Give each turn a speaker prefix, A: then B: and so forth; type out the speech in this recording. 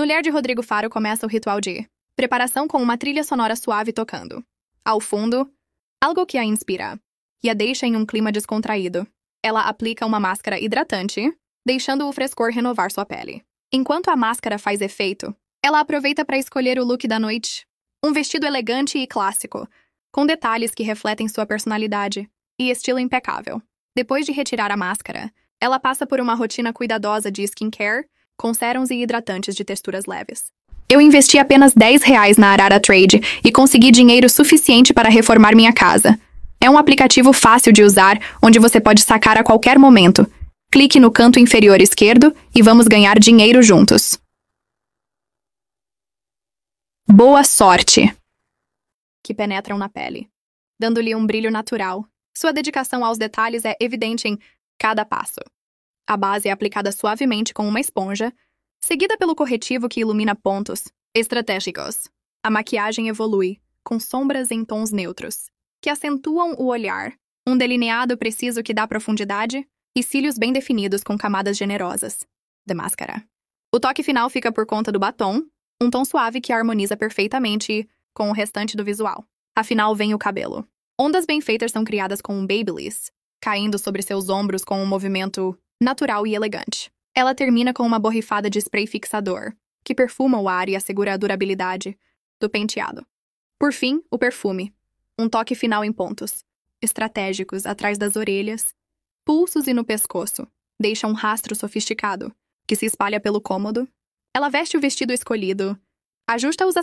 A: Mulher de Rodrigo Faro começa o ritual de preparação com uma trilha sonora suave tocando. Ao fundo, algo que a inspira e a deixa em um clima descontraído. Ela aplica uma máscara hidratante, deixando o frescor renovar sua pele. Enquanto a máscara faz efeito, ela aproveita para escolher o look da noite. Um vestido elegante e clássico, com detalhes que refletem sua personalidade e estilo impecável. Depois de retirar a máscara, ela passa por uma rotina cuidadosa de skincare com sérums e hidratantes de texturas leves. Eu investi apenas 10 reais na Arara Trade e consegui dinheiro suficiente para reformar minha casa. É um aplicativo fácil de usar, onde você pode sacar a qualquer momento. Clique no canto inferior esquerdo e vamos ganhar dinheiro juntos.
B: Boa sorte!
A: Que penetram na pele, dando-lhe um brilho natural. Sua dedicação aos detalhes é evidente em cada passo. A base é aplicada suavemente com uma esponja, seguida pelo corretivo que ilumina pontos estratégicos. A maquiagem evolui, com sombras em tons neutros, que acentuam o olhar, um delineado preciso que dá profundidade e cílios bem definidos com camadas generosas. De máscara. O toque final fica por conta do batom, um tom suave que harmoniza perfeitamente com o restante do visual. Afinal, vem o cabelo. Ondas bem feitas são criadas com um babyliss, caindo sobre seus ombros com um movimento natural e elegante. Ela termina com uma borrifada de spray fixador, que perfuma o ar e assegura a durabilidade do penteado. Por fim, o perfume. Um toque final em pontos, estratégicos atrás das orelhas, pulsos e no pescoço. Deixa um rastro sofisticado, que se espalha pelo cômodo. Ela veste o vestido escolhido, ajusta os